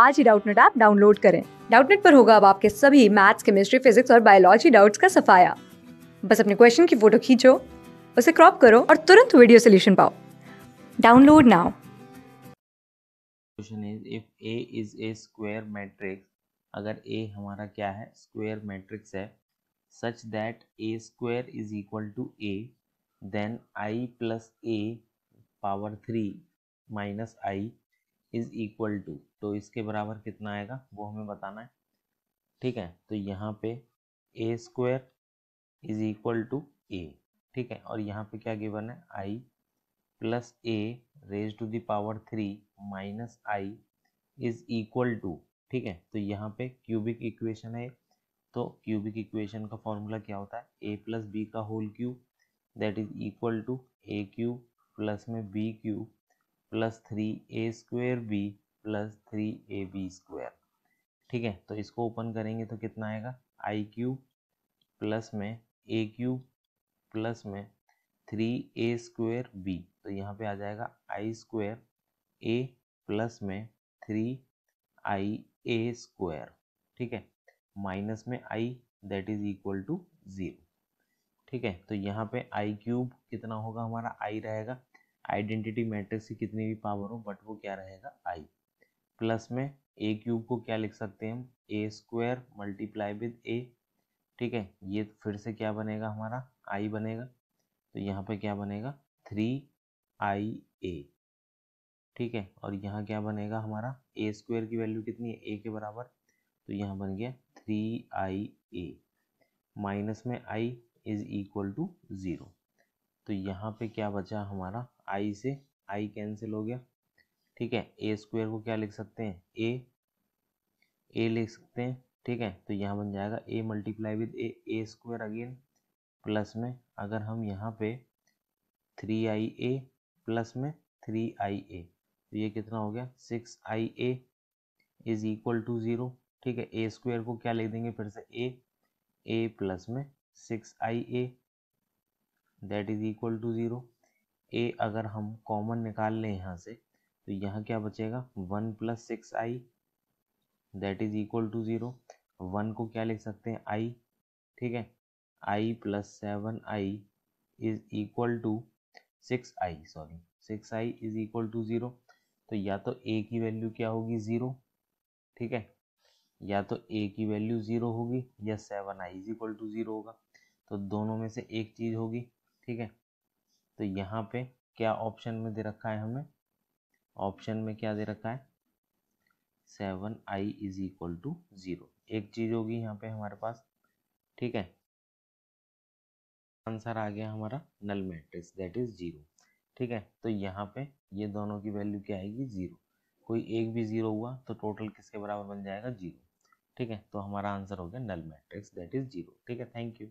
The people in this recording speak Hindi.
आज ही डाउटनेट ऐप डाउनलोड करें डाउटनेट पर होगा अब आपके सभी मैथ्स केमिस्ट्री फिजिक्स और बायोलॉजी डाउट्स का सफाया बस अपने क्वेश्चन की फोटो खींचो उसे क्रॉप करो और तुरंत वीडियो सोल्यूशन पाओ download now question is if A is A square matrix अगर ए हमारा क्या है स्क्वायर मैट्रिक्स है such that A square is equal to A then I plus A power three minus I is equal to तो इसके बराबर कितना आएगा वो हमें बताना है ठीक है तो यहाँ पे A square is equal to A ठीक है और यहाँ पे क्या गिवन है I plus A raise to the power three minus I is equal to ठीक है तो यहाँ पे क्यूबिक इक्वेशन है तो क्यूबिक इक्वेशन का फॉर्मूला क्या होता है ए प्लस बी का whole cube that is equal to A cube plus में B cube plus three A square B plus three A B square ठीक है तो इसको ओपन करेंगे तो कितना आएगा आई क्यूब प्लस में ए क्यूब प्लस में थ्री ए स्क्वेयर बी तो यहाँ पे आ जाएगा आई स्क्वेयर ए प्लस में थ्री आई ए स्क्वायर ठीक है माइनस में I that is equal to zero ठीक है तो यहाँ पे आई क्यूब कितना होगा हमारा आई रहेगा आइडेंटिटी मैट्रिक्स की कितनी भी पावर हो बट वो क्या रहेगा आई प्लस में ए क्यूब को क्या लिख सकते हैं हम A square multiply with A ठीक है ये फिर से क्या बनेगा हमारा आई बनेगा तो यहाँ पे क्या बनेगा थ्री आई ए ठीक है और यहाँ क्या बनेगा हमारा ए स्क्वायर की वैल्यू कितनी है ए के बराबर तो यहाँ बन गया थ्री आई ए माइनस में I is equal to zero तो यहाँ पे क्या बचा हमारा आई से आई कैंसिल हो गया ठीक है ए स्क्वेयर को क्या लिख सकते हैं ए ए लिख सकते हैं ठीक है तो यहाँ बन जाएगा A multiply with A A square again plus में अगर हम यहाँ पे थ्री आई ए प्लस में थ्री आई ए तो ये कितना हो गया six I A is equal to zero ठीक है ए स्क्वेयर को क्या लिख देंगे फिर से ए ए प्लस में six I A that is equal to zero A अगर हम कॉमन निकाल लें यहाँ से तो यहाँ क्या बचेगा one plus six I that is equal to zero one को क्या लिख सकते हैं आई ठीक है I plus seven I is equal to six I sorry six I is equal to zero तो या तो ए की वैल्यू क्या होगी ज़ीरो ठीक है या तो ए की वैल्यू ज़ीरो होगी या seven I is equal to zero होगा तो दोनों में से एक चीज़ होगी ठीक है तो यहाँ पे क्या ऑप्शन में दे रखा है हमें ऑप्शन में क्या दे रखा है seven I is equal to zero एक चीज़ होगी यहाँ पे हमारे पास ठीक है आंसर आ गया हमारा null matrix that is zero ठीक है तो यहाँ पे ये दोनों की वैल्यू क्या आएगी ज़ीरो कोई एक भी ज़ीरो हुआ तो टोटल किसके बराबर बन जाएगा ज़ीरो ठीक है तो हमारा आंसर हो गया null matrix that is zero ठीक है थैंक यू